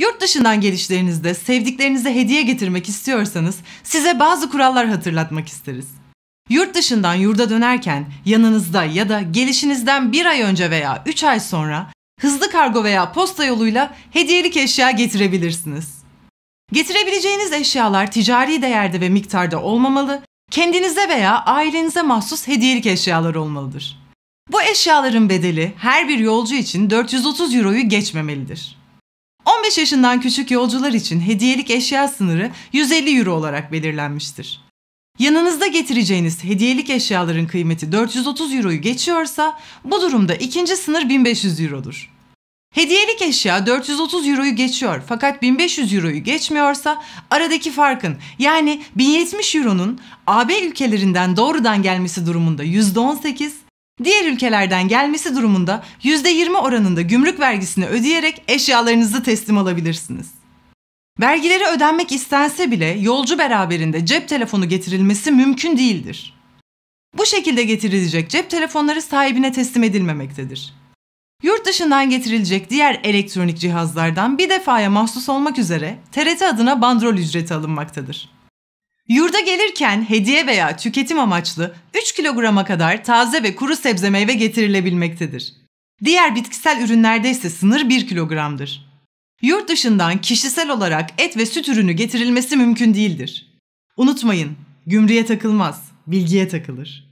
Yurt dışından gelişlerinizde sevdiklerinize hediye getirmek istiyorsanız size bazı kurallar hatırlatmak isteriz. Yurt dışından yurda dönerken yanınızda ya da gelişinizden bir ay önce veya 3 ay sonra hızlı kargo veya posta yoluyla hediyelik eşya getirebilirsiniz. Getirebileceğiniz eşyalar ticari değerde ve miktarda olmamalı, kendinize veya ailenize mahsus hediyelik eşyalar olmalıdır. Bu eşyaların bedeli her bir yolcu için 430 euroyu geçmemelidir. 15 yaşından küçük yolcular için hediyelik eşya sınırı 150 euro olarak belirlenmiştir. Yanınızda getireceğiniz hediyelik eşyaların kıymeti 430 euroyu geçiyorsa bu durumda ikinci sınır 1500 eurodur. Hediyelik eşya 430 euroyu geçiyor fakat 1500 euroyu geçmiyorsa aradaki farkın yani 1070 euronun AB ülkelerinden doğrudan gelmesi durumunda %18, Diğer ülkelerden gelmesi durumunda %20 oranında gümrük vergisini ödeyerek eşyalarınızı teslim alabilirsiniz. Vergileri ödenmek istense bile yolcu beraberinde cep telefonu getirilmesi mümkün değildir. Bu şekilde getirilecek cep telefonları sahibine teslim edilmemektedir. Yurt dışından getirilecek diğer elektronik cihazlardan bir defaya mahsus olmak üzere TRT adına bandrol ücreti alınmaktadır. Yurda gelirken hediye veya tüketim amaçlı 3 kilograma kadar taze ve kuru sebze meyve getirilebilmektedir. Diğer bitkisel ürünlerde ise sınır 1 kilogramdır. Yurt dışından kişisel olarak et ve süt ürünü getirilmesi mümkün değildir. Unutmayın, gümrüğe takılmaz, bilgiye takılır.